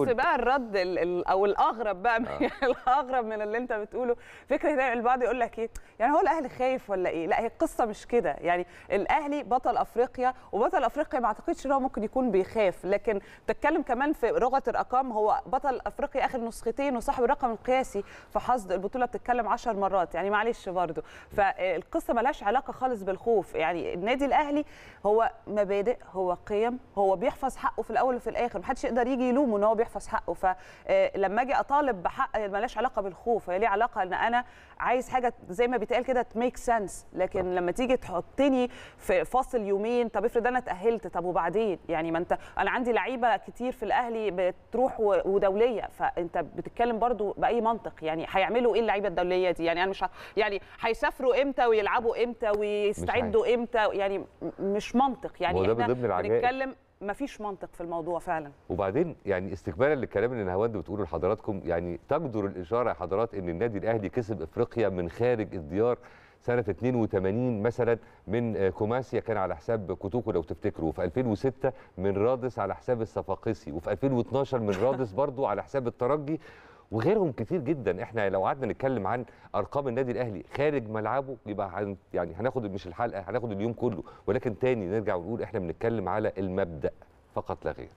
بص بقى الرد الـ الـ او الاغرب بقى آه. الاغرب من اللي انت بتقوله فكره ان البعض يقول لك ايه يعني هو الاهلي خايف ولا ايه لا هي القصه مش كده يعني الاهلي بطل افريقيا وبطل افريقيا ما اعتقدش ان هو ممكن يكون بيخاف لكن تتكلم كمان في لغه الارقام هو بطل افريقيا اخر نسختين وصاحب الرقم القياسي في حصد البطوله بتتكلم 10 مرات يعني معلش برضه آه، فالقصه ملهاش علاقه خالص بالخوف يعني النادي الاهلي هو مبادئ هو قيم هو بيحفظ حقه في الاول وفي الاخر محدش يقدر يجي يلومه ان هو بيحفظ حقه فلما آه، اجي اطالب بحق ملاش علاقه بالخوف هي ليه علاقه ان انا عايز حاجه زي ما بيتقال كده تميك سنس لكن لما تيجي تحطني في فاصل يومين طب افرض انا اتاهلت طب وبعدين يعني ما انت انا عندي لعيبه كتير في الاهلي بتروح ودوليه فانت بتتكلم برضو باي منطق يعني هيعملوا ايه اللعيبه الدوليه دي يعني انا مش يعني هيسافروا امتى ويلعبوا امتى ويستعدوا امتى يعني مش منطق يعني احنا بنتكلم مفيش منطق في الموضوع فعلا وبعدين يعني استكمالا للكلام اللي نهاوند بتقوله لحضراتكم يعني تجدر الاشاره يا حضرات ان النادي الاهلي كسب افريقيا من خارج الديار سنة 82 مثلا من آه، كوماسيا كان على حساب كوتوكو لو تفتكروا وفي 2006 من رادس على حساب الصفاقسي وفي 2012 من رادس برضو على حساب الترجي وغيرهم كتير جدا احنا لو قعدنا نتكلم عن ارقام النادي الاهلي خارج ملعبه يبقى يعني هناخد مش الحلقه هناخد اليوم كله ولكن تاني نرجع ونقول احنا بنتكلم على المبدا فقط لا غير